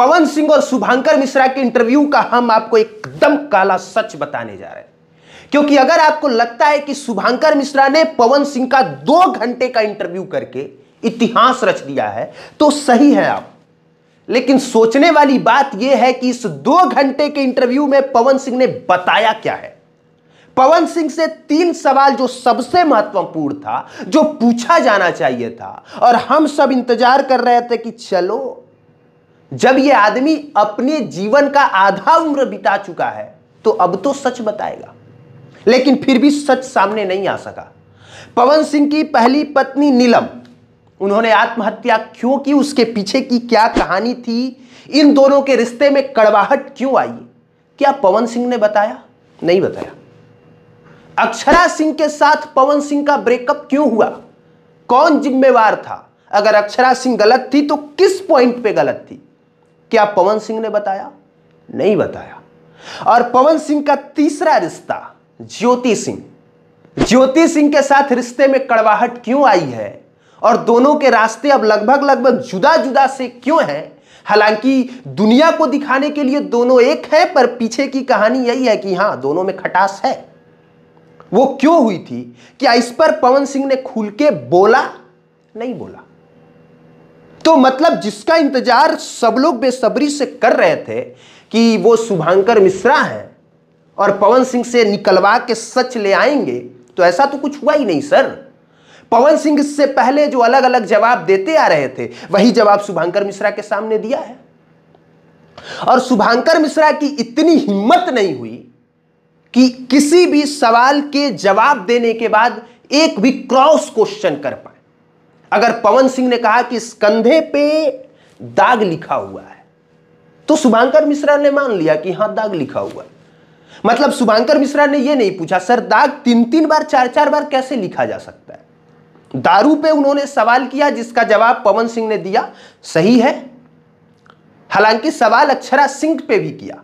पवन सिंह और शुभांकर मिश्रा के इंटरव्यू का हम आपको एकदम काला सच बताने जा रहे हैं क्योंकि अगर आपको लगता है कि शुभांकर मिश्रा ने पवन सिंह का दो घंटे का इंटरव्यू करके इतिहास रच दिया है तो सही है आप लेकिन सोचने वाली बात यह है कि इस दो घंटे के इंटरव्यू में पवन सिंह ने बताया क्या है पवन सिंह से तीन सवाल जो सबसे महत्वपूर्ण था जो पूछा जाना चाहिए था और हम सब इंतजार कर रहे थे कि चलो जब ये आदमी अपने जीवन का आधा उम्र बिता चुका है तो अब तो सच बताएगा लेकिन फिर भी सच सामने नहीं आ सका पवन सिंह की पहली पत्नी नीलम उन्होंने आत्महत्या क्यों की उसके पीछे की क्या कहानी थी इन दोनों के रिश्ते में कड़वाहट क्यों आई क्या पवन सिंह ने बताया नहीं बताया अक्षरा सिंह के साथ पवन सिंह का ब्रेकअप क्यों हुआ कौन जिम्मेवार था अगर अक्षरा सिंह गलत थी तो किस पॉइंट पे गलत थी क्या पवन सिंह ने बताया नहीं बताया और पवन सिंह का तीसरा रिश्ता ज्योति सिंह ज्योति सिंह के साथ रिश्ते में कड़वाहट क्यों आई है और दोनों के रास्ते अब लगभग लगभग जुदा जुदा से क्यों हैं हालांकि दुनिया को दिखाने के लिए दोनों एक है पर पीछे की कहानी यही है कि हां दोनों में खटास है वो क्यों हुई थी क्या इस पर पवन सिंह ने खुल के बोला नहीं बोला तो मतलब जिसका इंतजार सब लोग बेसब्री से कर रहे थे कि वो शुभांकर मिश्रा हैं और पवन सिंह से निकलवा के सच ले आएंगे तो ऐसा तो कुछ हुआ ही नहीं सर पवन सिंह से पहले जो अलग अलग जवाब देते आ रहे थे वही जवाब शुभांकर मिश्रा के सामने दिया है और शुभांकर मिश्रा की इतनी हिम्मत नहीं हुई कि किसी भी सवाल के जवाब देने के बाद एक भी क्रॉस क्वेश्चन कर पाए अगर पवन सिंह ने कहा कि इस कंधे पे दाग लिखा हुआ है तो शुभांकर मिश्रा ने मान लिया कि हां दाग लिखा हुआ है मतलब शुभांकर मिश्रा ने यह नहीं पूछा सर दाग तीन तीन बार चार चार बार कैसे लिखा जा सकता है दारू पे उन्होंने सवाल किया जिसका जवाब पवन सिंह ने दिया सही है हालांकि सवाल अक्षरा सिंह पे भी किया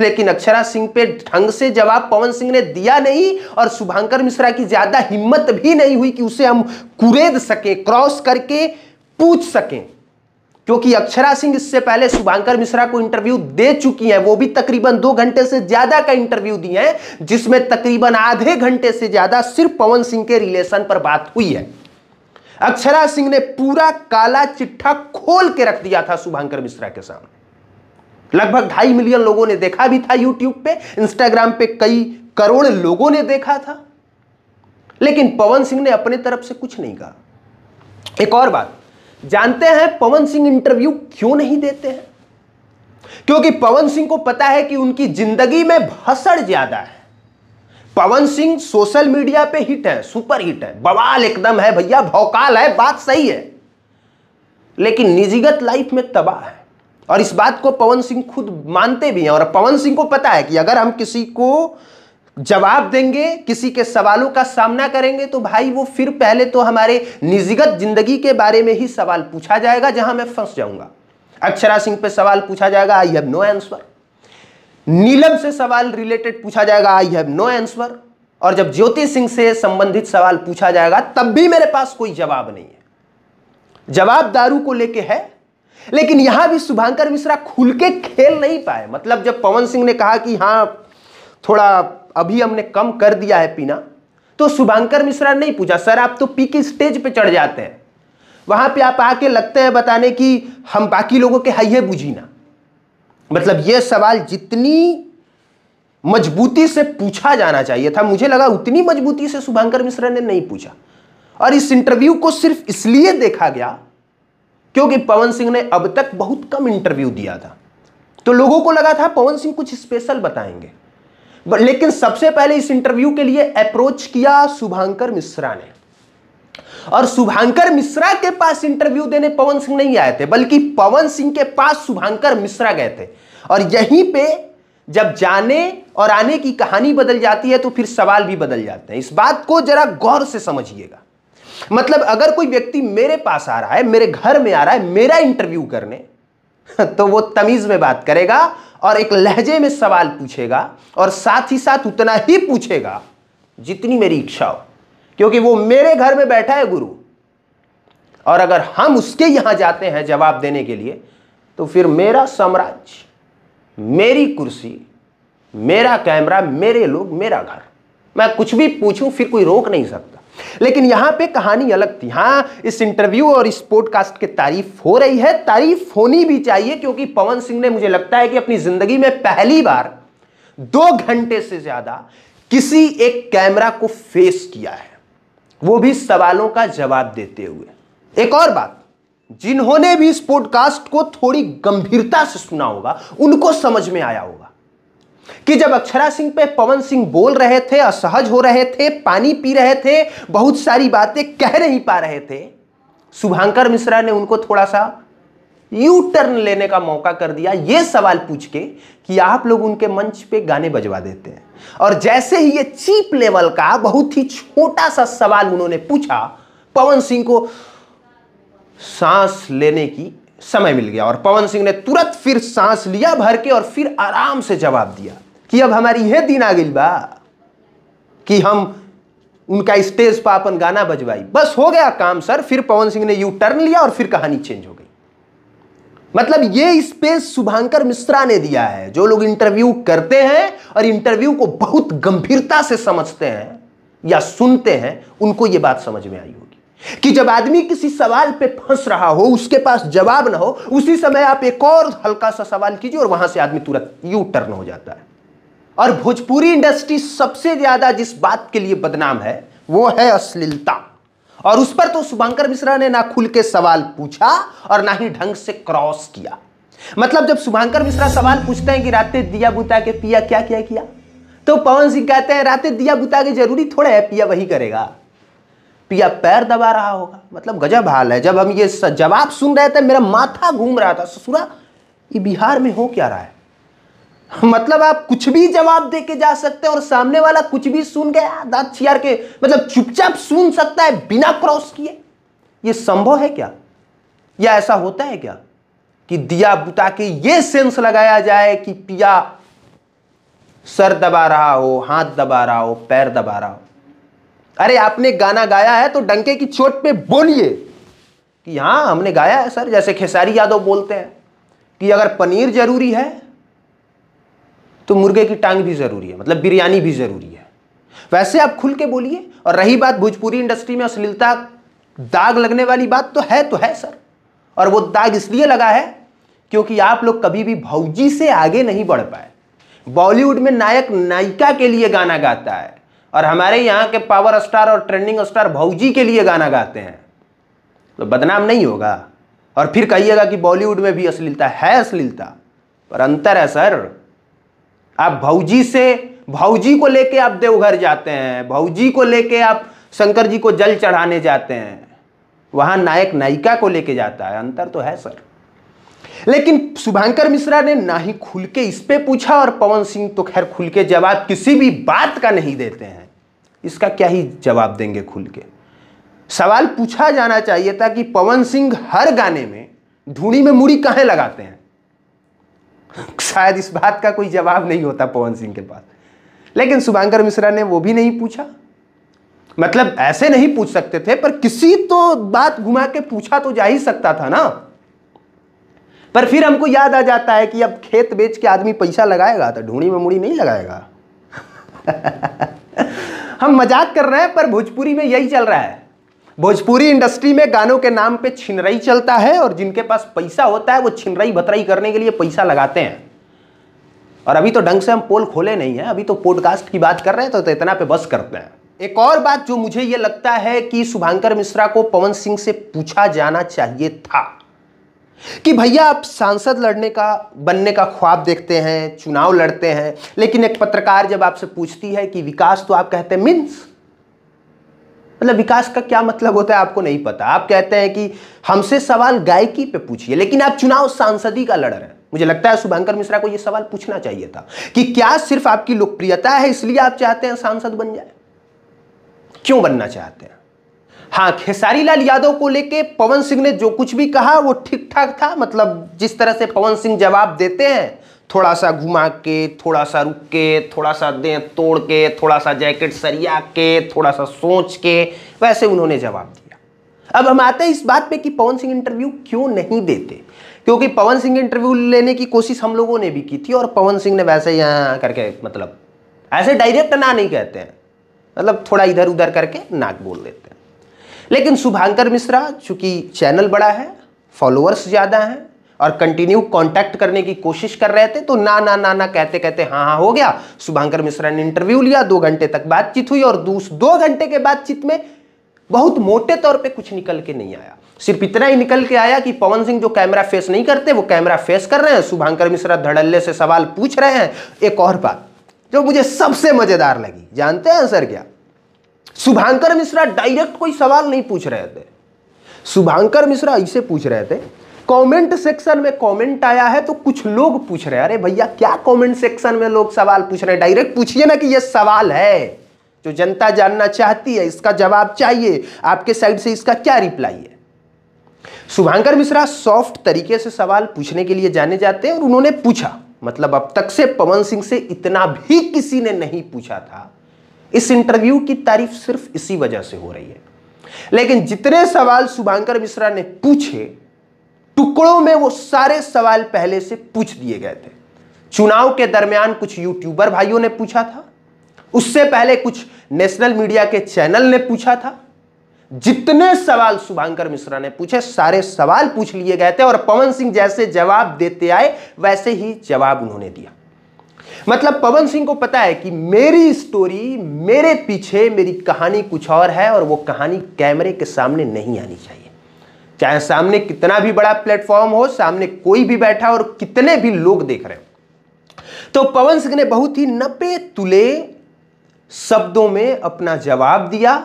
लेकिन अक्षरा सिंह पे ढंग से जवाब पवन सिंह ने दिया नहीं और शुभांकर मिश्रा की ज्यादा हिम्मत भी नहीं हुई कि उसे हम कुरेद सके क्रॉस करके पूछ सकें क्योंकि अक्षरा सिंह इससे पहले शुभांकर मिश्रा को इंटरव्यू दे चुकी हैं वो भी तकरीबन दो घंटे से ज्यादा का इंटरव्यू दिए हैं जिसमें तकरीबन आधे घंटे से ज्यादा सिर्फ पवन सिंह के रिलेशन पर बात हुई है अक्षरा सिंह ने पूरा काला चिट्ठा खोल के रख दिया था शुभांकर मिश्रा के सामने लगभग ढाई मिलियन लोगों ने देखा भी था यूट्यूब पे इंस्टाग्राम पे कई करोड़ लोगों ने देखा था लेकिन पवन सिंह ने अपने तरफ से कुछ नहीं कहा एक और बात जानते हैं पवन सिंह इंटरव्यू क्यों नहीं देते हैं क्योंकि पवन सिंह को पता है कि उनकी जिंदगी में भसड़ ज्यादा है पवन सिंह सोशल मीडिया पे हिट है सुपर हिट है बवाल एकदम है भैया भौकाल है बात सही है लेकिन निजीगत लाइफ में तबाह है और इस बात को पवन सिंह खुद मानते भी हैं और पवन सिंह को पता है कि अगर हम किसी को जवाब देंगे किसी के सवालों का सामना करेंगे तो भाई वो फिर पहले तो हमारे निजीगत जिंदगी के बारे में ही सवाल पूछा जाएगा जहां मैं फंस जाऊंगा अक्षरा सिंह पे सवाल पूछा जाएगा I have no answer Neelam से सवाल रिलेटेड पूछा जाएगा आई हैव नो आंसर और जब ज्योति सिंह से संबंधित सवाल पूछा जाएगा तब भी मेरे पास कोई जवाब नहीं है जवाब दारू को लेके है लेकिन यहां भी शुभांकर मिश्रा खुल के खेल नहीं पाए मतलब जब पवन सिंह ने कहा कि हाँ थोड़ा अभी हमने कम कर दिया है पीना तो शुभांकर मिश्रा नहीं पूछा सर आप तो पी के स्टेज पे चढ़ जाते हैं वहां पे आप आके लगते हैं बताने कि हम बाकी लोगों के हाइये बुझी ना मतलब यह सवाल जितनी मजबूती से पूछा जाना चाहिए था मुझे लगा उतनी मजबूती से शुभांकर मिश्रा ने नहीं पूछा और इस इंटरव्यू को सिर्फ इसलिए देखा गया क्योंकि पवन सिंह ने अब तक बहुत कम इंटरव्यू दिया था तो लोगों को लगा था पवन सिंह कुछ स्पेशल बताएंगे लेकिन सबसे पहले इस इंटरव्यू के लिए अप्रोच किया शुभांकर मिश्रा ने और शुभांकर मिश्रा के पास इंटरव्यू देने पवन सिंह नहीं आए थे बल्कि पवन सिंह के पास शुभांकर मिश्रा गए थे और यहीं पे जब जाने और आने की कहानी बदल जाती है तो फिर सवाल भी बदल जाते हैं इस बात को जरा गौर से समझिएगा मतलब अगर कोई व्यक्ति मेरे पास आ रहा है मेरे घर में आ रहा है मेरा इंटरव्यू करने तो वो तमीज में बात करेगा और एक लहजे में सवाल पूछेगा और साथ ही साथ उतना ही पूछेगा जितनी मेरी इच्छा हो क्योंकि वो मेरे घर में बैठा है गुरु और अगर हम उसके यहां जाते हैं जवाब देने के लिए तो फिर मेरा साम्राज्य मेरी कुर्सी मेरा कैमरा मेरे लोग मेरा घर मैं कुछ भी पूछूं फिर कोई रोक नहीं सकता लेकिन यहां पे कहानी अलग थी हाँ इस इंटरव्यू और इस पॉडकास्ट की तारीफ हो रही है तारीफ होनी भी चाहिए क्योंकि पवन सिंह ने मुझे लगता है कि अपनी जिंदगी में पहली बार दो घंटे से ज्यादा किसी एक कैमरा को फेस किया है वो भी सवालों का जवाब देते हुए एक और बात जिन्होंने भी इस पॉडकास्ट को थोड़ी गंभीरता से सुना होगा उनको समझ में आया होगा कि जब अक्षरा सिंह पे पवन सिंह बोल रहे थे असहज हो रहे थे पानी पी रहे थे बहुत सारी बातें कह नहीं पा रहे थे शुभांकर मिश्रा ने उनको थोड़ा सा यू टर्न लेने का मौका कर दिया ये सवाल पूछ के कि आप लोग उनके मंच पे गाने बजवा देते हैं और जैसे ही ये चीप लेवल का बहुत ही छोटा सा सवाल उन्होंने पूछा पवन सिंह को सांस लेने की समय मिल गया और पवन सिंह ने तुरंत फिर सांस लिया भर के और फिर आराम से जवाब दिया कि अब हमारी यह दिन आ गई बा कि हम उनका स्टेज पर अपन गाना बजवाई बस हो गया काम सर फिर पवन सिंह ने यू टर्न लिया और फिर कहानी चेंज हो गई मतलब ये स्पेस शुभांकर मिश्रा ने दिया है जो लोग इंटरव्यू करते हैं और इंटरव्यू को बहुत गंभीरता से समझते हैं या सुनते हैं उनको ये बात समझ में आई हो कि जब आदमी किसी सवाल पे फंस रहा हो उसके पास जवाब ना हो उसी समय आप एक और हल्का सा सवाल कीजिए और वहां से आदमी तुरंत यू टर्न हो जाता है और भोजपुरी इंडस्ट्री सबसे ज्यादा जिस बात के लिए बदनाम है वो है अश्लीलता और उस पर तो शुभंकर मिश्रा ने ना खुल के सवाल पूछा और ना ही ढंग से क्रॉस किया मतलब जब शुभंकर मिश्रा सवाल पूछते हैं कि रातें दिया बुता के पिया क्या क्या किया तो पवन सिंह कहते हैं रातें दिया बुता के जरूरी थोड़ा है पिया वही करेगा या पैर दबा रहा होगा मतलब गजब हाल है जब हम ये जवाब सुन रहे थे मेरा माथा घूम रहा था ससुरा ये बिहार में हो क्या रहा है मतलब आप कुछ भी जवाब दे के जा सकते हैं और सामने वाला कुछ भी सुन गया दांत छियार के मतलब चुपचाप सुन सकता है बिना क्रॉस किए ये संभव है क्या या ऐसा होता है क्या कि दिया बुता के ये सेंस लगाया जाए कि पिया सर दबा रहा हो हाथ दबा रहा हो पैर दबा रहा हो अरे आपने गाना गाया है तो डंके की चोट पे बोलिए कि हाँ हमने गाया है सर जैसे खेसारी यादव बोलते हैं कि अगर पनीर जरूरी है तो मुर्गे की टांग भी जरूरी है मतलब बिरयानी भी जरूरी है वैसे आप खुल के बोलिए और रही बात भोजपुरी इंडस्ट्री में अश्लीलता दाग लगने वाली बात तो है तो है सर और वो दाग इसलिए लगा है क्योंकि आप लोग कभी भी भौजी से आगे नहीं बढ़ पाए बॉलीवुड में नायक नायिका के लिए गाना गाता है और हमारे यहाँ के पावर स्टार और ट्रेंडिंग स्टार भौजी के लिए गाना गाते हैं तो बदनाम नहीं होगा और फिर कहिएगा कि बॉलीवुड में भी अश्लीलता है अश्लीलता पर अंतर है सर आप भौजी से भौजी को लेके आप देवघर जाते हैं भौजी को लेके आप शंकर जी को जल चढ़ाने जाते हैं वहां नायक नायिका को लेके जाता है अंतर तो है सर लेकिन शुभांकर मिश्रा ने ना ही खुल के इस पे पूछा और पवन सिंह तो खैर खुल के जवाब किसी भी बात का नहीं देते हैं इसका क्या ही जवाब देंगे खुल के सवाल पूछा जाना चाहिए था कि पवन सिंह हर गाने में धूणी में मुड़ी कहाँ लगाते हैं शायद इस बात का कोई जवाब नहीं होता पवन सिंह के पास लेकिन शुभांकर मिश्रा ने वो भी नहीं पूछा मतलब ऐसे नहीं पूछ सकते थे पर किसी तो बात घुमा के पूछा तो जा ही सकता था ना पर फिर हमको याद आ जाता है कि अब खेत बेच के आदमी पैसा लगाएगा तो ढूंढी में मुड़ी नहीं लगाएगा हम मजाक कर रहे हैं पर भोजपुरी में यही चल रहा है भोजपुरी इंडस्ट्री में गानों के नाम पे छिनरई चलता है और जिनके पास पैसा होता है वो छिनरई भतरई करने के लिए पैसा लगाते हैं और अभी तो ढंग से हम पोल खोले नहीं हैं अभी तो पॉडकास्ट की बात कर रहे हैं तो, तो इतना पे बस करते हैं एक और बात जो मुझे ये लगता है कि शुभांकर मिश्रा को पवन सिंह से पूछा जाना चाहिए था कि भैया आप सांसद लड़ने का बनने का ख्वाब देखते हैं चुनाव लड़ते हैं लेकिन एक पत्रकार जब आपसे पूछती है कि विकास तो आप कहते हैं मीन्स मतलब विकास का क्या मतलब होता है आपको नहीं पता आप कहते हैं कि हमसे सवाल गायकी पे पूछिए लेकिन आप चुनाव सांसदी का लड़ रहे हैं मुझे लगता है शुभंकर मिश्रा को यह सवाल पूछना चाहिए था कि क्या सिर्फ आपकी लोकप्रियता है इसलिए आप चाहते हैं सांसद बन जाए क्यों बनना चाहते हैं हाँ खेसारी लाल यादव को लेके पवन सिंह ने जो कुछ भी कहा वो ठीक ठाक था मतलब जिस तरह से पवन सिंह जवाब देते हैं थोड़ा सा घुमा के थोड़ा सा रुक के थोड़ा सा दें तोड़ के थोड़ा सा जैकेट सरिया के थोड़ा सा सोच के वैसे उन्होंने जवाब दिया अब हम आते हैं इस बात पे कि पवन सिंह इंटरव्यू क्यों नहीं देते क्योंकि पवन सिंह इंटरव्यू लेने की कोशिश हम लोगों ने भी की थी और पवन सिंह ने वैसे यहाँ करके मतलब ऐसे डायरेक्ट ना नहीं कहते हैं मतलब थोड़ा इधर उधर करके नाक बोल देते हैं लेकिन शुभांकर मिश्रा चूंकि चैनल बड़ा है फॉलोअर्स ज़्यादा हैं और कंटिन्यू कांटेक्ट करने की कोशिश कर रहे थे तो ना ना ना ना कहते कहते हाँ हाँ हो गया शुभांकर मिश्रा ने इंटरव्यू लिया दो घंटे तक बातचीत हुई और दो घंटे के बातचीत में बहुत मोटे तौर पे कुछ निकल के नहीं आया सिर्फ इतना ही निकल के आया कि पवन सिंह जो कैमरा फेस नहीं करते वो कैमरा फेस कर रहे हैं शुभांकर मिश्रा धड़ल्ले से सवाल पूछ रहे हैं एक और बात जो मुझे सबसे मजेदार लगी जानते हैं सर क्या शुभांकर मिश्रा डायरेक्ट कोई सवाल नहीं पूछ रहे थे शुभांकर मिश्रा ऐसे पूछ रहे थे कमेंट सेक्शन में कमेंट आया है तो कुछ लोग पूछ रहे हैं अरे भैया क्या कमेंट सेक्शन में लोग सवाल पूछ रहे हैं डायरेक्ट पूछिए ना कि ये सवाल है जो जनता जानना चाहती है इसका जवाब चाहिए आपके साइड से इसका क्या रिप्लाई है शुभांकर मिश्रा सॉफ्ट तरीके से सवाल पूछने के लिए जाने जाते हैं और उन्होंने पूछा मतलब अब तक से पवन सिंह से इतना भी किसी ने नहीं पूछा था इस इंटरव्यू की तारीफ सिर्फ इसी वजह से हो रही है लेकिन जितने सवाल शुभांकर मिश्रा ने पूछे टुकड़ों में वो सारे सवाल पहले से पूछ दिए गए थे चुनाव के दरमियान कुछ यूट्यूबर भाइयों ने पूछा था उससे पहले कुछ नेशनल मीडिया के चैनल ने पूछा था जितने सवाल शुभांकर मिश्रा ने पूछे सारे सवाल पूछ लिए गए थे और पवन सिंह जैसे जवाब देते आए वैसे ही जवाब उन्होंने दिया मतलब पवन सिंह को पता है कि मेरी स्टोरी मेरे पीछे मेरी कहानी कुछ और है और वो कहानी कैमरे के सामने नहीं आनी चाहिए चाहे सामने कितना भी बड़ा प्लेटफॉर्म हो सामने कोई भी बैठा और कितने भी लोग देख रहे हो तो पवन सिंह ने बहुत ही नपे तुले शब्दों में अपना जवाब दिया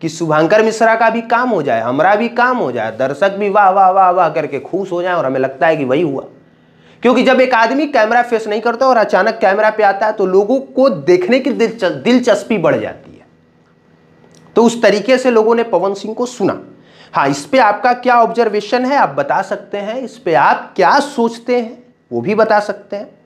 कि शुभांकर मिश्रा का भी काम हो जाए हमारा भी काम हो जाए दर्शक भी वाह वाह वाह वाह करके खुश हो जाए और हमें लगता है कि वही हुआ क्योंकि जब एक आदमी कैमरा फेस नहीं करता और अचानक कैमरा पे आता है तो लोगों को देखने की दिलचस्पी बढ़ जाती है तो उस तरीके से लोगों ने पवन सिंह को सुना हाँ इस पर आपका क्या ऑब्जर्वेशन है आप बता सकते हैं इस पर आप क्या सोचते हैं वो भी बता सकते हैं